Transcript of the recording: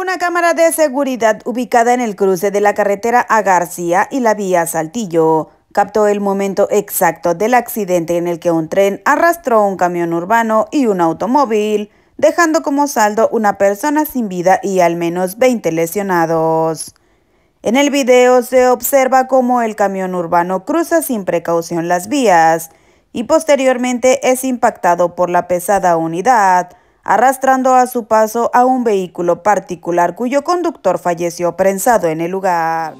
Una cámara de seguridad ubicada en el cruce de la carretera a García y la vía Saltillo captó el momento exacto del accidente en el que un tren arrastró un camión urbano y un automóvil, dejando como saldo una persona sin vida y al menos 20 lesionados. En el video se observa cómo el camión urbano cruza sin precaución las vías y posteriormente es impactado por la pesada unidad, arrastrando a su paso a un vehículo particular cuyo conductor falleció prensado en el lugar.